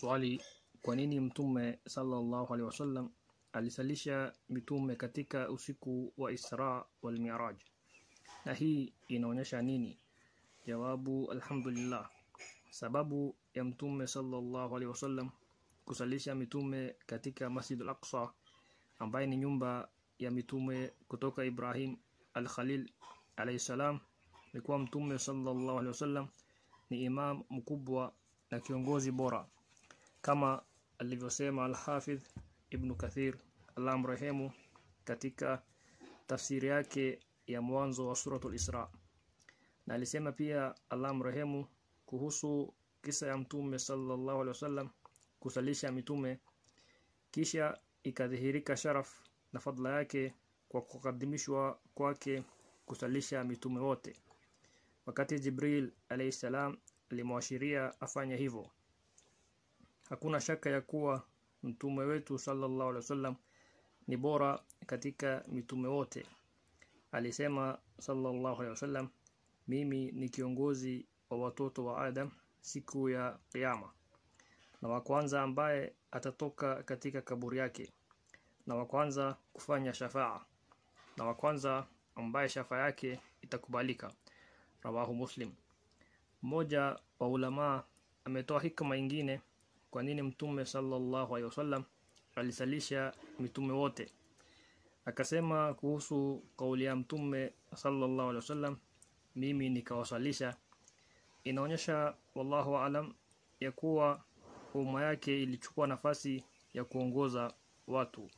swali kwa nini mtume sallallahu alaihi wasallam alisalisha mitume katika usiku wa Isra wal Miraj na hii inaonyesha nini jawabu alhamdulillah sababu ya mtume sallallahu alaihi wasallam kusalisha mitume katika Masjid al-Aqsa ambaye ni nyumba ya mitume kutoka Ibrahim al-Khalil alayhi salam ni kwa mtume sallallahu alaihi wasallam ni imam mkubwa na kiongozi bora kama alivyosema Al-Hafidh Ibn Kathir alamrahimu katika tafsiri yake ya mwanzo wa suratul Isra na alisema pia alamrahimu kuhusu kisa ya mtume sallallahu alaihi wasallam kusalisha mitume kisha ikadhihirika sharaf na fadla yake kwa kukadimishwa kwake kusalisha mitume wote wakati Jibril alayhisalam alimwashiria afanya hivyo Hakuna shaka ya kuwa mtume wetu sallallahu alaihi wasallam ni bora katika mitume wote. Alisema sallallahu alaihi wasallam, mimi ni kiongozi wa watoto wa Adam siku ya Kiyama, na wa kwanza ambaye atatoka katika kaburi yake, na wa kwanza kufanya shafaa, na wa kwanza ambaye shafa yake itakubalika. Rawahu Muslim. Mmoja wa ulama ametoa hikma nyingine kwa nini mtume sallallahu alaihi wasallam alisalisha mitume wote akasema kuhusu kauli ya mtume sallallahu alaihi wasallam mimi nikawasalisha inaonyesha wallahu alam ya kuwa umma yake ilichukua nafasi ya kuongoza watu